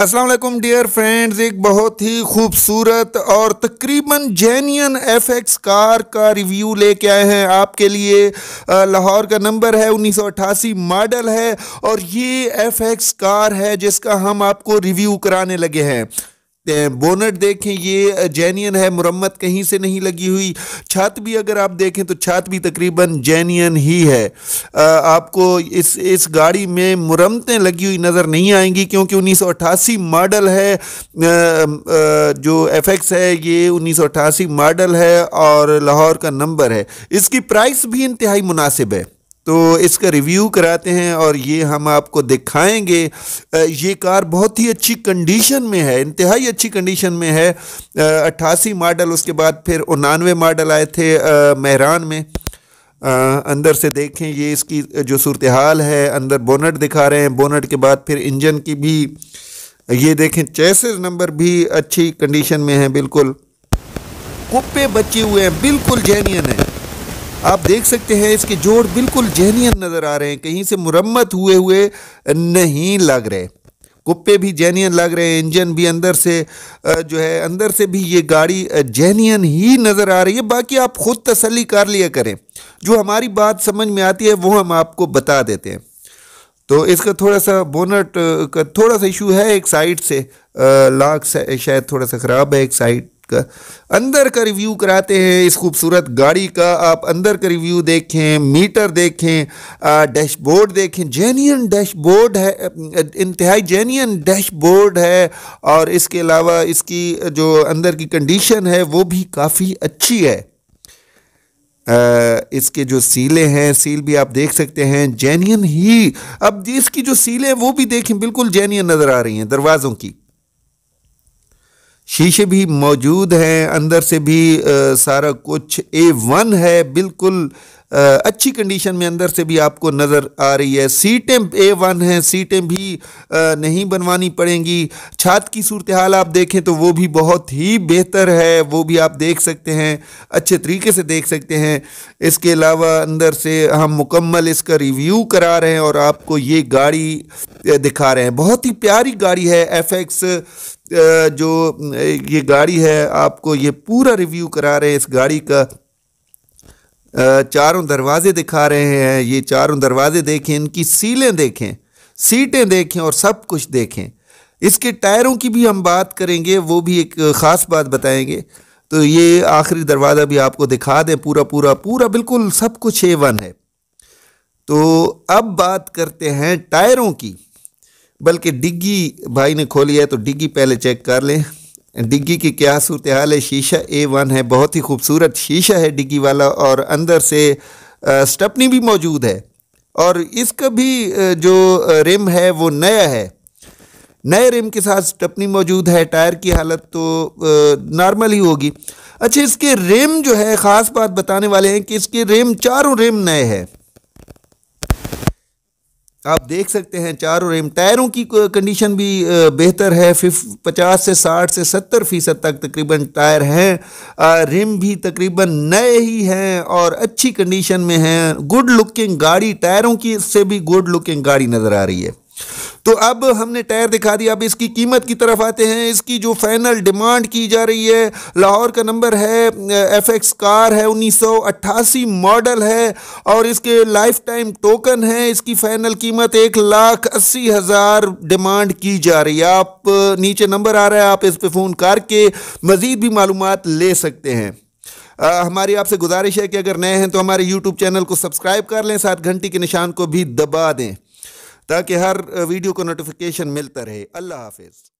Aslam dear friends एक बहुत ही खूबसूरत और तकरीबन जेन्यन एफ एक्स कार का रिव्यू लेके आए हैं आपके लिए लाहौर का नंबर है 1988 मॉडल है और ये एफ एक्स कार है जिसका हम आपको रिव्यू कराने लगे हैं बोनट देखें ये जैनियन है मुरम्मत कहीं से नहीं लगी हुई छत भी अगर आप देखें तो छत भी तकरीबन जैनियन ही है आ, आपको इस इस गाड़ी में मुरम्मतें लगी हुई नज़र नहीं आएंगी क्योंकि 1988 मॉडल है आ, आ, जो एफ है ये 1988 मॉडल है और लाहौर का नंबर है इसकी प्राइस भी इंतहाई मुनासिब है तो इसका रिव्यू कराते हैं और ये हम आपको दिखाएंगे ये कार बहुत ही अच्छी कंडीशन में है इंतहाई अच्छी कंडीशन में है अट्ठासी मॉडल उसके बाद फिर उनानवे मॉडल आए थे मेहरान में आ, अंदर से देखें ये इसकी जो सूरत हाल है अंदर बोनट दिखा रहे हैं बोनट के बाद फिर इंजन की भी ये देखें चैसेज नंबर भी अच्छी कंडीशन में है बिल्कुल कुप्पे बचे हुए हैं बिल्कुल जेन्यन है आप देख सकते हैं इसके जोड़ बिल्कुल जहनियन नज़र आ रहे हैं कहीं से मुरम्मत हुए हुए नहीं लग रहे कुप्पे भी जैनियन लग रहे हैं इंजन भी अंदर से जो है अंदर से भी ये गाड़ी जैनियन ही नज़र आ रही है बाकी आप ख़ुद तसली कर लिया करें जो हमारी बात समझ में आती है वो हम आपको बता देते हैं तो इसका थोड़ा सा बोनट का थोड़ा सा इशू है एक साइड से लाख शायद थोड़ा सा ख़राब है एक साइड का अंदर का रिव्यू कराते हैं इस खूबसूरत गाड़ी का आप अंदर का रिव्यू देखें मीटर देखें डैशबोर्ड देखें जेन्यन डैशबोर्ड है इंतहाई जेन्यन डैशबोर्ड है और इसके अलावा इसकी जो अंदर की कंडीशन है वो भी काफ़ी अच्छी है आ, इसके जो सीले हैं सील भी आप देख सकते हैं जेन्यन ही अब इसकी जो सीलें वो भी देखें बिल्कुल जेन्यन नज़र आ रही हैं दरवाज़ों की शीशे भी मौजूद हैं अंदर से भी आ, सारा कुछ ए वन है बिल्कुल आ, अच्छी कंडीशन में अंदर से भी आपको नज़र आ रही है सीटें ए वन हैं सीटें भी आ, नहीं बनवानी पड़ेंगी छात की सूरत हाल आप देखें तो वो भी बहुत ही बेहतर है वो भी आप देख सकते हैं अच्छे तरीके से देख सकते हैं इसके अलावा अंदर से हम मुकम्मल इसका रिव्यू करा रहे हैं और आपको ये गाड़ी दिखा रहे हैं बहुत ही प्यारी गाड़ी है एफ एक्स जो ये गाड़ी है आपको ये पूरा रिव्यू करा रहे हैं इस गाड़ी का चारों दरवाजे दिखा रहे हैं ये चारों दरवाजे देखें इनकी सीलें देखें सीटें देखें और सब कुछ देखें इसके टायरों की भी हम बात करेंगे वो भी एक ख़ास बात बताएंगे तो ये आखिरी दरवाज़ा भी आपको दिखा दें पूरा पूरा पूरा बिल्कुल सब कुछ ए वन है तो अब बात करते हैं टायरों की बल्कि डिग्गी भाई ने खोली है तो डिग्गी पहले चेक कर लें डिग्गी की क्या सूरत हाल है शीशा ए वन है बहुत ही खूबसूरत शीशा है डिग्गी वाला और अंदर से स्टपनी भी मौजूद है और इसका भी जो रिम है वो नया है नए रिम के साथ स्टपनी मौजूद है टायर की हालत तो नॉर्मल ही होगी अच्छा इसके रिम जो है ख़ास बात बताने वाले हैं कि इसके रिम चारों रिम नए हैं आप देख सकते हैं चारों रेम टायरों की कंडीशन भी बेहतर है फिफ पचास से साठ से सत्तर फ़ीसद तक तकरीबन टायर हैं रिम भी तकरीबन नए ही हैं और अच्छी कंडीशन में हैं गुड लुकिंग गाड़ी टायरों की से भी गुड लुकिंग गाड़ी नज़र आ रही है तो अब हमने टायर दिखा दिया अब इसकी कीमत की तरफ आते हैं इसकी जो फाइनल डिमांड की जा रही है लाहौर का नंबर है एफ एक्स कार है 1988 मॉडल है और इसके लाइफ टाइम टोकन है इसकी फाइनल कीमत एक लाख अस्सी हज़ार डिमांड की जा रही है आप नीचे नंबर आ रहा है आप इस पर फ़ोन करके मज़ीद भी मालूम ले सकते हैं आ, हमारी आपसे गुजारिश है कि अगर नए हैं तो हमारे यूट्यूब चैनल को सब्सक्राइब कर लें साथ घंटी के निशान को भी दबा दें ताकि हर वीडियो को नोटिफिकेशन मिलता रहे अल्लाह हाफिज़